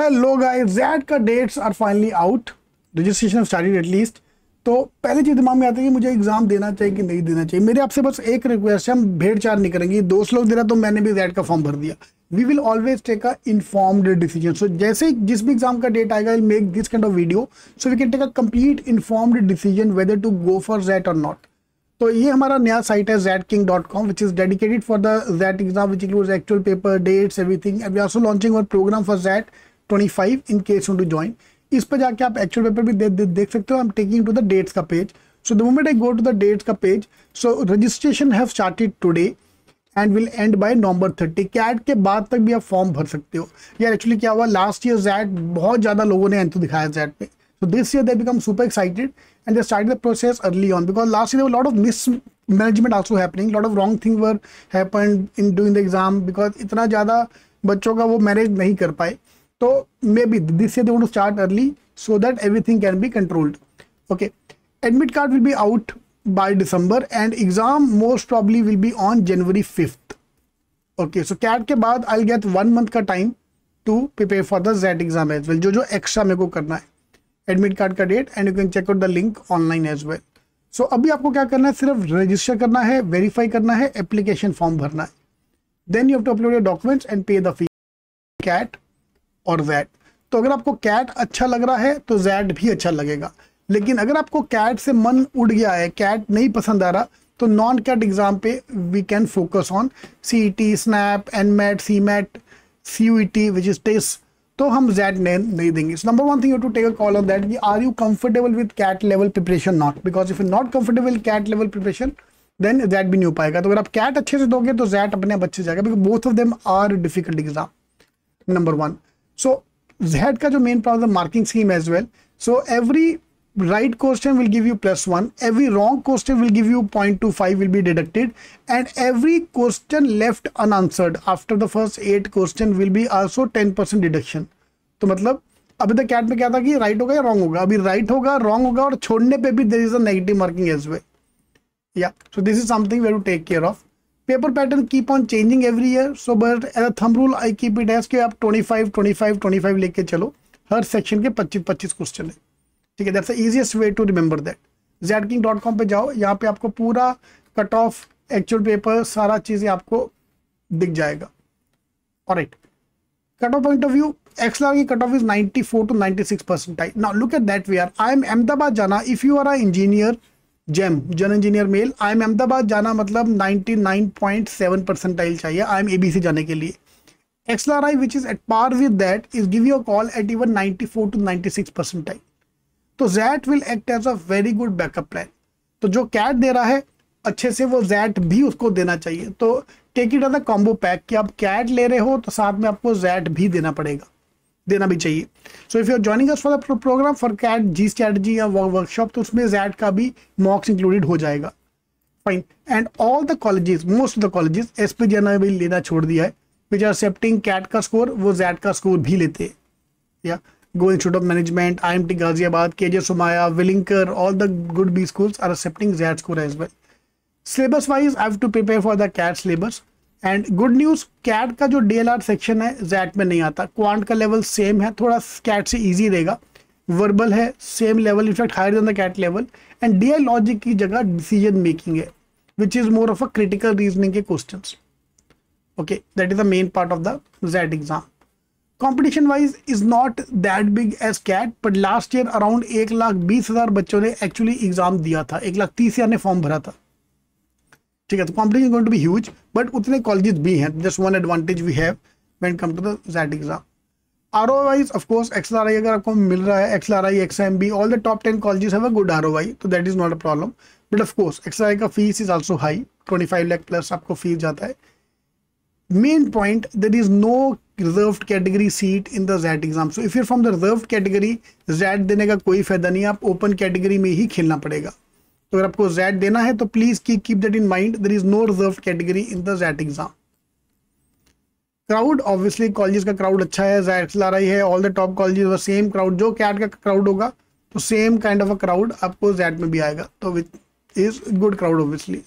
Hello guys XAT का dates are finally out registration started at least तो पहली चीज़ दिमाग में आती है कि मुझे एग्ज़ाम देना चाहिए कि नहीं देना चाहिए मेरे आपसे बस एक रिक्वेस्ट है हम भेड़ चार नहीं करेंगे दोस्त लोग दे रहा तो मैंने भी जैड का फॉर्म भर दिया we will always take a informed decision so जैसे जिस भी एग्जाम का डेट आएगा will make this kind of video so we can take a complete informed decision whether to go for XAT और not तो ये हमारा नया साइट है XAT king dot com which is dedicated for the XAT exam which include actual paper dates everything and we also launching our program for jet 25 in case you to join इस पर जाके आप actual paper भी दे, दे, देख सकते हो I am taking to the dates का page so the moment I go to the dates का page so registration have started today and will end by November thirty CAT के बाद तक भी आप फॉर्म भर सकते हो यार एक्चुअली क्या हुआ लास्ट ईयर जैट बहुत ज़्यादा लोगों ने एंथ दिखाया जैट पे so this year they become super excited and they start the process early on because last year lot of mismanagement also happening lot of wrong thing were happen in doing the exam because इतना ज़्यादा बच्चों का वो manage नहीं कर पाए तो may be this is to start early so that everything can be controlled okay admit card will be out by December end exam most probably will be on January fifth okay so CAT के बाद I get one month का time to prepare for the XAT exam as well जो जो extra मेरे को करना है admit card का date and you can check out the link online as well so अभी आपको क्या करना है सिर्फ रजिस्टर करना है वेरीफाई करना है एप्लीकेशन फॉर्म भरना है then you have to upload your documents and pay the fee CAT और जैड तो अगर आपको कैट अच्छा लग रहा है तो जैड भी अच्छा लगेगा लेकिन अगर आपको कैट से मन उड़ गया है कैट नहीं पसंद आ रहा तो नॉन कैट एग्जाम पे we can focus on C E T SNAP N MAT C MAT C U T which is TISS तो हम जैड नेम नहीं देंगे number one thing you to take a call on that are you comfortable with CAT level preparation not because if you not comfortable CAT level preparation then XAT भी नहीं हो पाएगा तो अगर आप कैट अच्छे से दोगे तो जैट अपने आप अच्छे जाएगा because both of them are difficult exam number one so XAT का जो main problem marking scheme as well so every right question will give you plus one every wrong question will give you point two five will be deducted and every question left unanswered after the first eight question will be also ten percent deduction तो मतलब अभी तक cat में क्या था कि right होगा या रॉन्ग होगा अभी राइट होगा रॉन्ग होगा और छोड़ने पर भी there is negative marking as well या so this is something where to take care of paper pattern keep on changing every year so but as a thumb rule I keep it as के आप 25 25 25 लेके चलो हर section के 25 25 question है ठीक है that's the easiest way to remember that zking.com पे जाओ यहां पे आपको पूरा कट ऑफ एक्चुअल पेपर सारा चीज आपको दिख जाएगा alright cut off point of view XLR की cut off is 94 to 96 percentile now look at that we are I am Ahmedabad जाना if you are a engineer general engineer male I am Ahmedabad जाना मतलब 99.7 percentile चाहिए I am ABC जाने के लिए XLRI I which is at with is is give you a call at even 94 to 96 percentile तो XAT will act as a very good backup plan तो जो cat दे रहा है अच्छे से वो जैट भी उसको देना चाहिए तो take it as a combo pack कि आप कैट ले रहे हो तो साथ में आपको जैट भी देना पड़ेगा देना भी चाहिए so if you are joining us for the program for CAT जी स्ट्रैटेजी या वर्कशॉप तो उसमें जैट का भी मॉक्स इंक्लूडेड हो जाएगा fine and all the colleges most of the colleges S P ने भी लेना छोड़ दिया है विच आर एक्सेप्टिंग कैट का स्कोर वो जैट का स्कोर भी लेते हैं या Go Institute of Management, IMT Ghaziabad, KJ Sumaya, Willinker, all the good B schools are accepting ZAT score as well. Syllabus wise, I have to prepare for the CAT syllabus. And good news CAT का जो D section है jet में नहीं आता quant का level same है थोड़ा cat से ईजी रहेगा वर्बल है same level in fact higher than the CAT level and D logic की जगह डिसीजन मेकिंग है which is more of a critical reasoning के question okay that is the main part of the XAT exam competition wise is not that big as CAT but last year around एक लाख बीस हज़ार बच्चों ने actually exam दिया था एक लाख तीस हज़ार ने फॉर्म भरा था ठीक है तो competition going to be huge but उतने कॉलेजेस भी हैं just one advantage we have when come to the XAT exam R O wise of course X R I अगर आपको मिल रहा है X R I X M B all the top ten colleges have a good R O Y तो that is not a problem but of course X I का fees is also high twenty five lakh plus आपको fees जाता है main point there is no reserve category seat in the XAT exam so if you from the reserve category XAT देने का कोई फायदा नहीं आप ओपन कैटेगरी में ही खेलना पड़ेगा तो अगर आपको जेड देना है तो प्लीज की keep that in mind there is no reserve category in the XAT exam crowd obviously college का क्राउड अच्छा है जैट ला रही है all the top college same crowd जो कैट का क्राउड होगा तो same kind of a crowd आपको जेड में भी आएगा तो with is good crowd obviously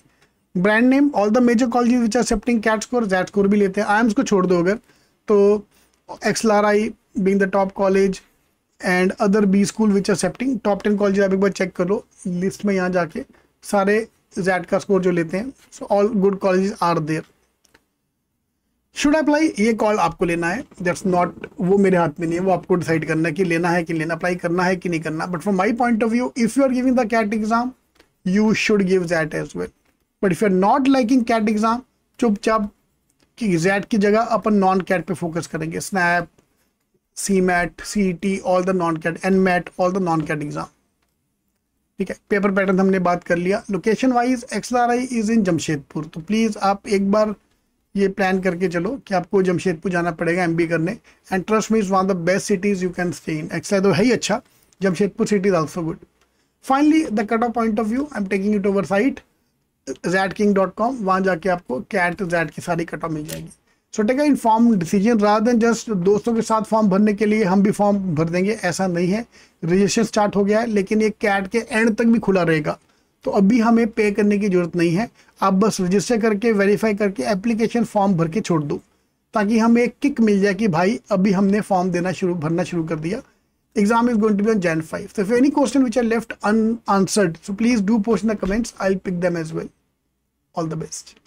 brand name all the major college which are accepting CAT score XAT score भी लेते हैं आई एम्स को छोड़ दो अगर तो XLR I being the top college and other B school which accepting top ten college आप एक बार चेक कर लो लिस्ट में यहाँ जाके सारे जैट का स्कोर जो लेते हैं so all good college are there should apply ये कॉल आपको लेना है दैट्स नॉट वो मेरे हाथ में नहीं है वो आपको डिसाइड करना है कि लेना है कि लेना अप्लाई करना है कि नहीं करना but from my point of view if you are giving the CAT exam you should give XAT as well but if you are not liking CAT exam चुपचाप कि जैट की जगह अपन नॉन कैट पे फोकस करेंगे SNAP CMAT, CET, all the non-CAT, NMAT, all the non-CAT exam. ठीक है paper pattern हमने बात कर लिया location wise XL R I is in Jamshedpur तो प्लीज़ आप एक बार ये प्लान करके चलो कि आपको जमशेदपुर जाना पड़ेगा एमबी करने and trust me is one of the best cities you can stay in XL तो है ही अच्छा Jamshedpur city is also good finally the cut off point of view I am taking it over site Z king dot com वहाँ जाके आपको cat Z की सारी cut off मिल जाएगी so take a inform decision rather than just दोस्तों के साथ फॉर्म भरने के लिए हम भी फॉर्म भर देंगे ऐसा नहीं है रजिस्ट्रेशन स्टार्ट हो गया है लेकिन ये कैट के एंड तक भी खुला रहेगा तो अभी हमें पे करने की ज़रूरत नहीं है आप बस रजिस्टर करके वेरीफाई करके एप्लीकेशन फॉर्म भर के छोड़ दो ताकि हमें एक किक मिल जाए कि भाई अभी हमने फॉर्म देना शुरू भरना शुरू कर दिया exam is going to be on Jan 5. So any question which are left left unanswered, so please do post the comments I will pick them as well all the best